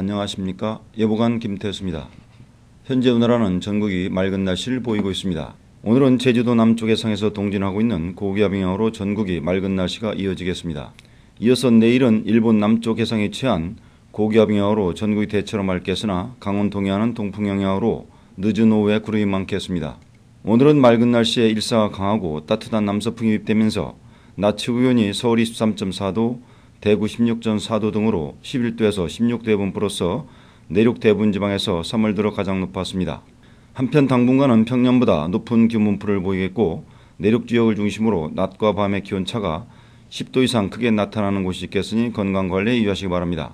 안녕하십니까 예보관 김태수입니다. 현재 우나라는 전국이 맑은 날씨를 보이고 있습니다. 오늘은 제주도 남쪽해 상에서 동진하고 있는 고기압 영향으로 전국이 맑은 날씨가 이어지겠습니다. 이어서 내일은 일본 남쪽 해상에 취한 고기압 영향으로 전국이 대체로 맑겠으나 강원 동해안은 동풍 영향으로 늦은 오후에 구름이 많겠습니다. 오늘은 맑은 날씨에 일사가 강하고 따뜻한 남서풍이 입되면서 낮 최고기온이 서울 23.4도, 대구 16전 4도 등으로 11도에서 1 6대의 분으로서 내륙 대부분 지방에서 3월 들어 가장 높았습니다. 한편 당분간은 평년보다 높은 기온분포를 보이겠고 내륙 지역을 중심으로 낮과 밤의 기온차가 10도 이상 크게 나타나는 곳이 있겠으니 건강관리에 유의하시기 바랍니다.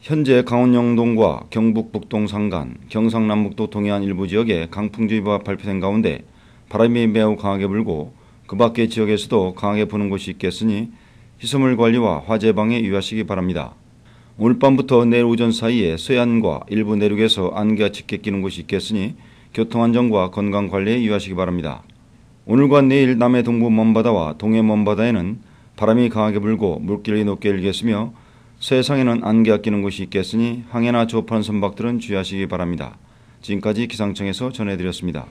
현재 강원 영동과 경북 북동 상간, 경상남북도 동해안 일부 지역에 강풍주의보가 발표된 가운데 바람이 매우 강하게 불고 그 밖의 지역에서도 강하게 부는 곳이 있겠으니 희소물 관리와 화재 방에 유의하시기 바랍니다. 오늘 밤부터 내일 오전 사이에 서해안과 일부 내륙에서 안개가 짙게 끼는 곳이 있겠으니 교통안전과 건강관리에 유의하시기 바랍니다. 오늘과 내일 남해 동부 먼바다와 동해 먼바다에는 바람이 강하게 불고 물길이 높게 일겠으며 서해상에는 안개가 끼는 곳이 있겠으니 항해나 조판 선박들은 주의하시기 바랍니다. 지금까지 기상청에서 전해드렸습니다.